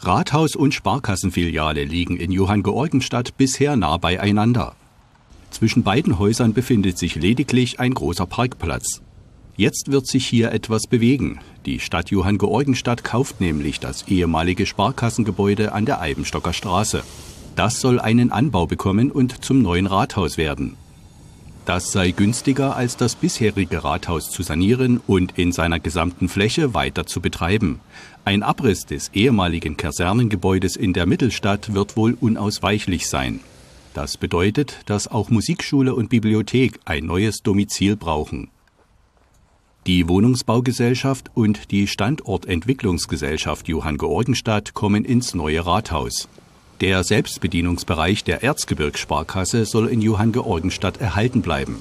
Rathaus und Sparkassenfiliale liegen in Johanngeorgenstadt bisher nah beieinander. Zwischen beiden Häusern befindet sich lediglich ein großer Parkplatz. Jetzt wird sich hier etwas bewegen. Die Stadt Johanngeorgenstadt kauft nämlich das ehemalige Sparkassengebäude an der Eibenstocker Straße. Das soll einen Anbau bekommen und zum neuen Rathaus werden. Das sei günstiger als das bisherige Rathaus zu sanieren und in seiner gesamten Fläche weiter zu betreiben. Ein Abriss des ehemaligen Kasernengebäudes in der Mittelstadt wird wohl unausweichlich sein. Das bedeutet, dass auch Musikschule und Bibliothek ein neues Domizil brauchen. Die Wohnungsbaugesellschaft und die Standortentwicklungsgesellschaft Johann Georgenstadt kommen ins neue Rathaus. Der Selbstbedienungsbereich der Erzgebirgssparkasse soll in Johanngeorgenstadt erhalten bleiben